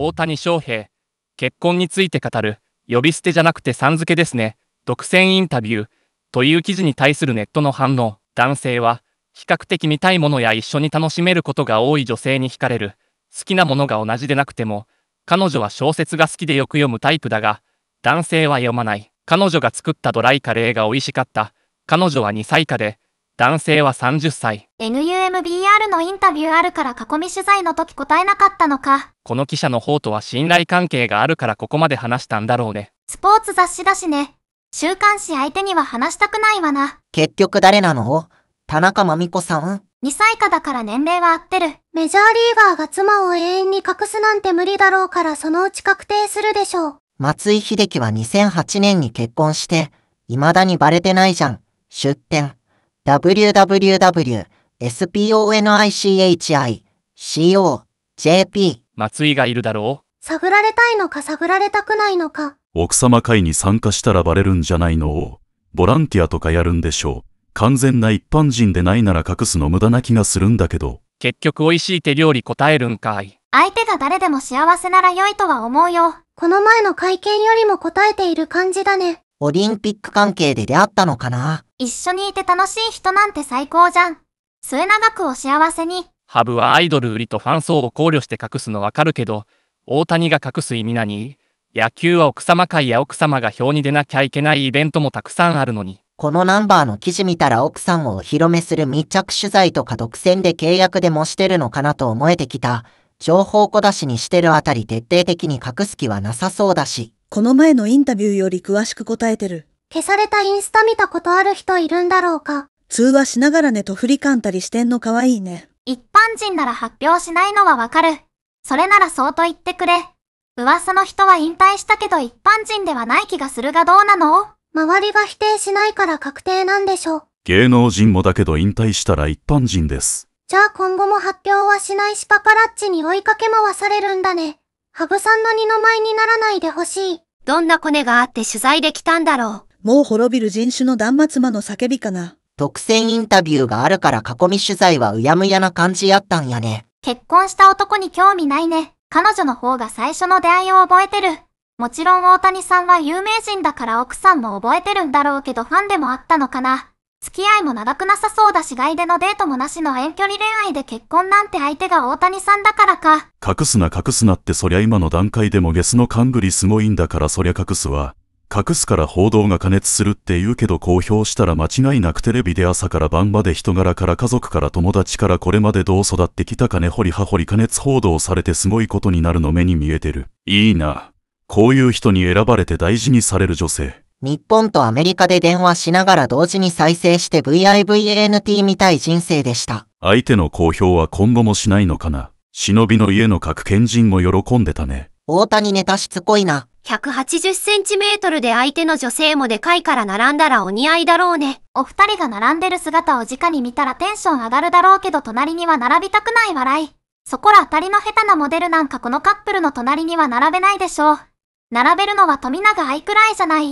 大谷翔平、結婚について語る、呼び捨てじゃなくてさん付けですね、独占インタビュー、という記事に対するネットの反応、男性は、比較的見たいものや一緒に楽しめることが多い女性に惹かれる、好きなものが同じでなくても、彼女は小説が好きでよく読むタイプだが、男性は読まない。彼女が作ったドライカレーが美味しかった。彼女は2歳下で、男性は30歳。NUMBR のインタビューあるから囲み取材の時答えなかったのか。この記者の方とは信頼関係があるからここまで話したんだろうね。スポーツ雑誌だしね。週刊誌相手には話したくないわな。結局誰なの田中まみこさん ?2 歳下だから年齢は合ってる。メジャーリーガーが妻を永遠に隠すなんて無理だろうからそのうち確定するでしょう。松井秀樹は2008年に結婚して、未だにバレてないじゃん。出典。www.sponichi.co.jp 松井がいるだろう探られたいのか探られたくないのか。奥様会に参加したらバレるんじゃないのを、ボランティアとかやるんでしょう。完全な一般人でないなら隠すの無駄な気がするんだけど。結局美味しい手料理答えるんかい。相手が誰でも幸せなら良いとは思うよ。この前の会見よりも答えている感じだね。オリンピック関係で出会ったのかな一緒にいて楽しい人なんて最高じゃん。末永くお幸せに。ハブはアイドル売りとファン層を考慮して隠すのわかるけど、大谷が隠す意味何野球は奥様会や奥様が表に出なきゃいけないイベントもたくさんあるのに。このナンバーの記事見たら奥さんをお披露目する密着取材とか独占で契約でもしてるのかなと思えてきた。情報小出しにしてるあたり徹底的に隠す気はなさそうだし。この前のインタビューより詳しく答えてる。消されたインスタ見たことある人いるんだろうか。通話しながらねと振りかんたりしてんのかわいいね。一般人なら発表しないのはわかる。それならそうと言ってくれ。噂の人は引退したけど一般人ではない気がするがどうなの周りが否定しないから確定なんでしょう。芸能人もだけど引退したら一般人です。じゃあ今後も発表はしないしパパラッチに追いかけ回されるんだね。ハブさんの二の舞にならないでほしい。どんなコネがあって取材できたんだろう。もう滅びる人種の断末魔の叫びかな。独占インタビューがあるから囲み取材はうやむやな感じやったんやね。結婚した男に興味ないね。彼女の方が最初の出会いを覚えてる。もちろん大谷さんは有名人だから奥さんも覚えてるんだろうけどファンでもあったのかな。付き合いも長くなさそうだし外でのデートもなしの遠距離恋愛で結婚なんて相手が大谷さんだからか。隠すな隠すなってそりゃ今の段階でもゲスの勘ぐりすごいんだからそりゃ隠すわ。隠すから報道が過熱するって言うけど公表したら間違いなくテレビで朝から晩まで人柄から家族から友達からこれまでどう育ってきたか掘り葉掘り過熱報道されてすごいことになるの目に見えてる。いいな。こういう人に選ばれて大事にされる女性。日本とアメリカで電話しながら同時に再生して VIVANT みたい人生でした。相手の公表は今後もしないのかな。忍びの家の各賢人も喜んでたね。大谷ネタしつこいな。180センチメートルで相手の女性もでかいから並んだらお似合いだろうね。お二人が並んでる姿を直に見たらテンション上がるだろうけど隣には並びたくない笑い。そこら当たりの下手なモデルなんかこのカップルの隣には並べないでしょう。並べるのは富永愛くらいじゃない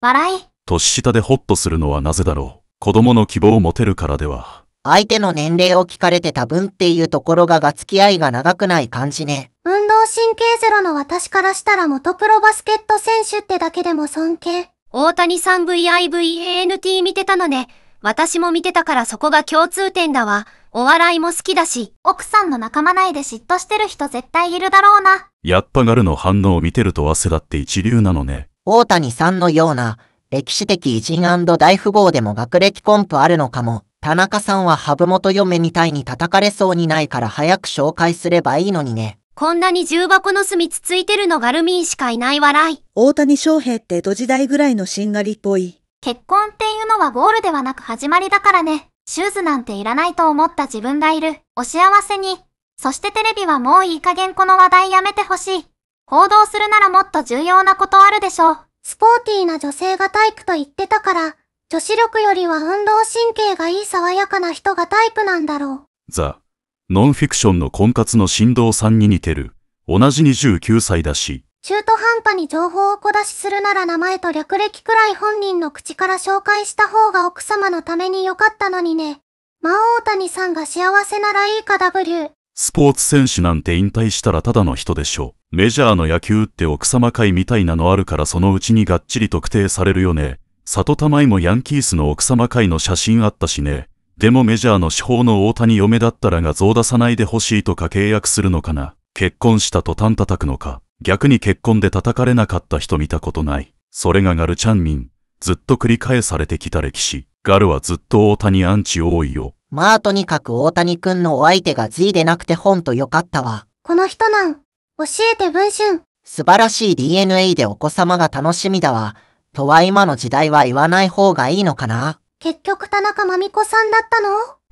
笑い。年下でホッとするのはなぜだろう。子供の希望を持てるからでは。相手の年齢を聞かれて多分っていうところがが付き合いが長くない感じね。運動神経ゼロの私からしたら元プロバスケット選手ってだけでも尊敬。大谷さん VIVANT 見てたのね。私も見てたからそこが共通点だわ。お笑いも好きだし。奥さんの仲間内で嫉妬してる人絶対いるだろうな。やっぱガルの反応を見てると汗だって一流なのね。大谷さんのような歴史的偉人大富豪でも学歴コンプあるのかも。田中さんはハブ元嫁みたいに叩かれそうにないから早く紹介すればいいのにね。こんなに重箱の隅つついてるのガルミンしかいない笑い。大谷翔平って江戸時代ぐらいのしんがりっぽい。結婚っていうのはゴールではなく始まりだからね。シューズなんていらないと思った自分がいる。お幸せに。そしてテレビはもういい加減この話題やめてほしい。行動するならもっと重要なことあるでしょう。スポーティーな女性が体育と言ってたから、女子力よりは運動神経がいい爽やかな人がタイプなんだろう。ザ・ノンフィクションの婚活の振動さんに似てる。同じ29歳だし。中途半端に情報を小出しするなら名前と略歴くらい本人の口から紹介した方が奥様のために良かったのにね。魔王谷さんが幸せならいいか W。スポーツ選手なんて引退したらただの人でしょ。メジャーの野球って奥様会みたいなのあるからそのうちにがっちり特定されるよね。里玉井もヤンキースの奥様会の写真あったしね。でもメジャーの司法の大谷嫁だったら画像出さないでほしいとか契約するのかな。結婚した途端叩くのか。逆に結婚で叩かれなかった人見たことない。それがガルチャンミン。ずっと繰り返されてきた歴史。ガルはずっと大谷アンチ多いよ。まあとにかく大谷くんのお相手が G でなくてほんとよかったわ。この人なん。教えて文春。素晴らしい DNA でお子様が楽しみだわ。とは今の時代は言わない方がいいのかな結局田中まみこさんだったの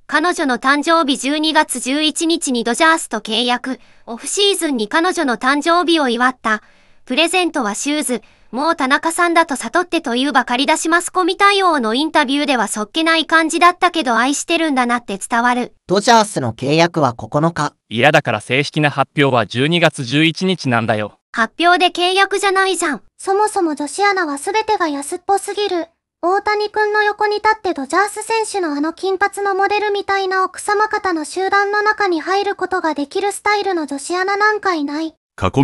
彼女の誕生日12月11日にドジャースと契約、オフシーズンに彼女の誕生日を祝った。プレゼントはシューズ、もう田中さんだと悟ってというばかり出しマスコミ対応のインタビューではそっけない感じだったけど愛してるんだなって伝わる。ドジャースの契約は9日。嫌だから正式な発表は12月11日なんだよ。発表で契約じゃないじゃん。そもそも女子アナは全てが安っぽすぎる。大谷くんの横に立ってドジャース選手のあの金髪のモデルみたいな奥様方の集団の中に入ることができるスタイルの女子アナなんかいない。囲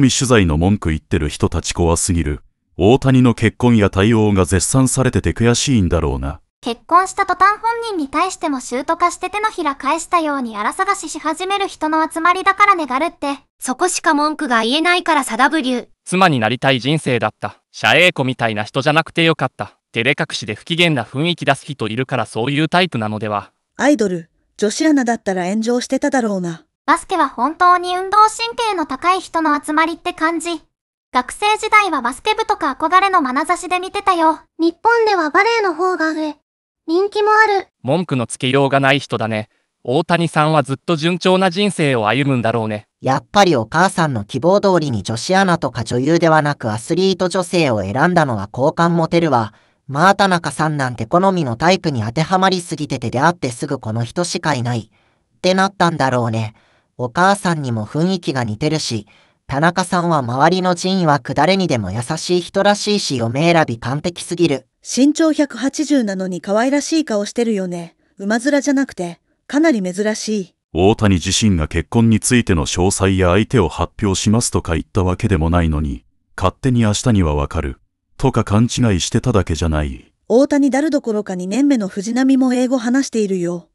み取材の文句言ってる人たち怖すぎる。大谷の結婚や対応が絶賛されてて悔しいんだろうな。結婚した途端本人に対してもシュート化して手のひら返したように荒探しし始める人の集まりだから願るって、そこしか文句が言えないからサダブリュー。妻になりたい人生だった。社英子みたいな人じゃなくてよかった。照れ隠しで不機嫌な雰囲気出す人いるからそういうタイプなのでは。アイドル、女子アナだったら炎上してただろうな。バスケは本当に運動神経の高い人の集まりって感じ。学生時代はバスケ部とか憧れの眼差しで見てたよ。日本ではバレーの方が上。人気もある。文句のつけようがない人だね。大谷さんはずっと順調な人生を歩むんだろうね。やっぱりお母さんの希望通りに女子アナとか女優ではなくアスリート女性を選んだのは好感持てるわ。まあ田中さんなんて好みのタイプに当てはまりすぎてて出会ってすぐこの人しかいない。ってなったんだろうね。お母さんにも雰囲気が似てるし、田中さんは周りの人員は誰にでも優しい人らしいし嫁選び完璧すぎる。身長180なのに可愛らしい顔してるよね。馬面じゃなくて、かなり珍しい。大谷自身が結婚についての詳細や相手を発表しますとか言ったわけでもないのに、勝手に明日にはわかる、とか勘違いしてただけじゃない。大谷だるどころか2年目の藤波も英語話しているよ。